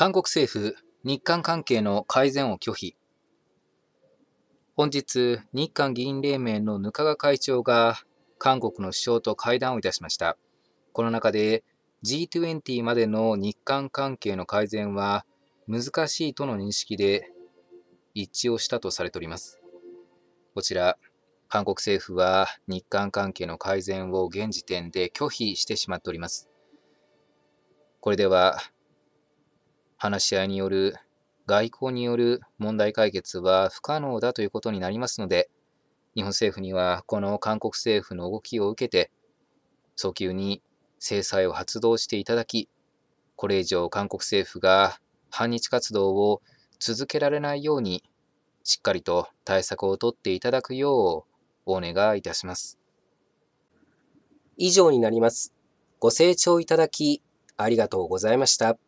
韓国政府、日韓関係の改善を拒否。本日、日韓議員連盟の額賀会長が、韓国の首相と会談をいたしました。この中で、G20 までの日韓関係の改善は難しいとの認識で一致をしたとされております。こちら、韓国政府は日韓関係の改善を現時点で拒否してしまっております。これでは話し合いによる外交による問題解決は不可能だということになりますので、日本政府にはこの韓国政府の動きを受けて、早急に制裁を発動していただき、これ以上韓国政府が反日活動を続けられないように、しっかりと対策をとっていただくようお願いいたします。以上になります。ご清聴いただきありがとうございました。